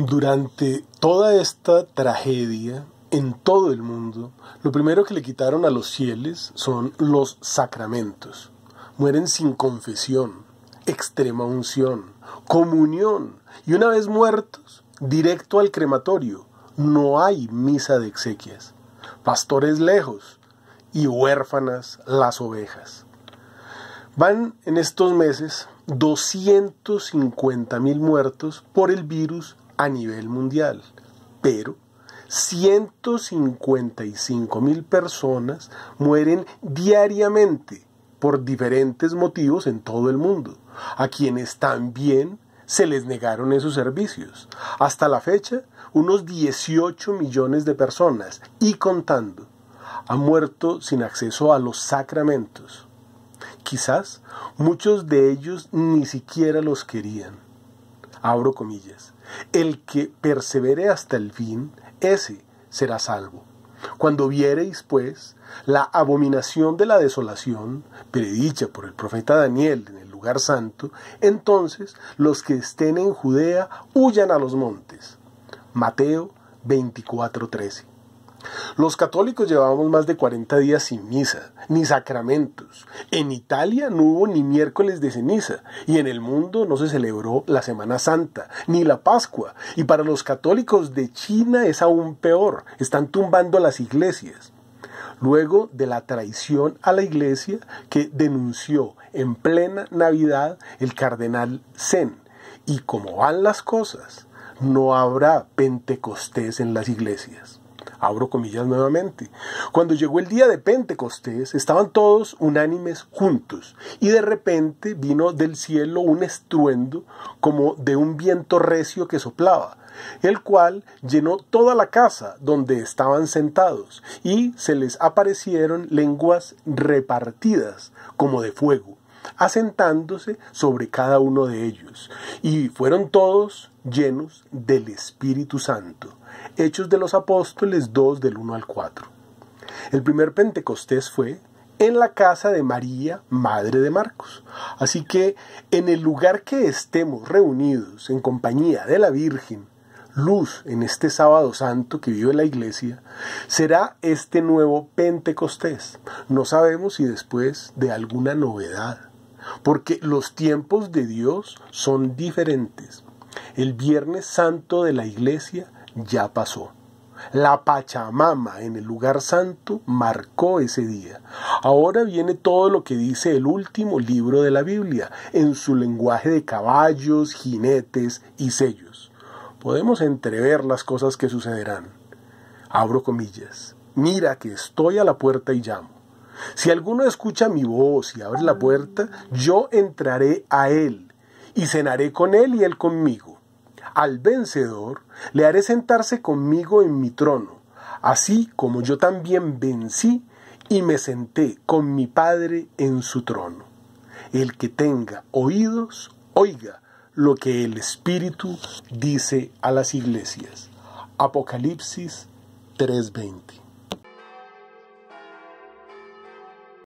Durante toda esta tragedia en todo el mundo, lo primero que le quitaron a los fieles son los sacramentos. Mueren sin confesión, extrema unción, comunión y una vez muertos, directo al crematorio. No hay misa de exequias. Pastores lejos y huérfanas las ovejas. Van en estos meses 250 mil muertos por el virus a nivel mundial, pero 155 mil personas mueren diariamente por diferentes motivos en todo el mundo, a quienes también se les negaron esos servicios. Hasta la fecha, unos 18 millones de personas, y contando, han muerto sin acceso a los sacramentos. Quizás muchos de ellos ni siquiera los querían abro comillas, el que persevere hasta el fin, ese será salvo. Cuando viereis, pues, la abominación de la desolación, predicha por el profeta Daniel en el lugar santo, entonces los que estén en Judea huyan a los montes. Mateo 24:13. Los católicos llevábamos más de 40 días sin misa, ni sacramentos. En Italia no hubo ni miércoles de ceniza, y en el mundo no se celebró la Semana Santa, ni la Pascua, y para los católicos de China es aún peor, están tumbando las iglesias. Luego de la traición a la iglesia que denunció en plena Navidad el cardenal Zen, y como van las cosas, no habrá Pentecostés en las iglesias. Abro comillas nuevamente. Cuando llegó el día de Pentecostés, estaban todos unánimes juntos, y de repente vino del cielo un estruendo como de un viento recio que soplaba, el cual llenó toda la casa donde estaban sentados, y se les aparecieron lenguas repartidas como de fuego, asentándose sobre cada uno de ellos, y fueron todos llenos del Espíritu Santo. Hechos de los Apóstoles 2 del 1 al 4. El primer Pentecostés fue en la casa de María, madre de Marcos. Así que en el lugar que estemos reunidos en compañía de la Virgen, luz en este sábado santo que vive la iglesia, será este nuevo Pentecostés. No sabemos si después de alguna novedad, porque los tiempos de Dios son diferentes. El Viernes Santo de la Iglesia ya pasó. La Pachamama en el lugar santo marcó ese día. Ahora viene todo lo que dice el último libro de la Biblia, en su lenguaje de caballos, jinetes y sellos. Podemos entrever las cosas que sucederán. Abro comillas. Mira que estoy a la puerta y llamo. Si alguno escucha mi voz y abre la puerta, yo entraré a él y cenaré con él y él conmigo. Al vencedor le haré sentarse conmigo en mi trono, así como yo también vencí y me senté con mi Padre en su trono. El que tenga oídos, oiga lo que el Espíritu dice a las iglesias. Apocalipsis 3:20.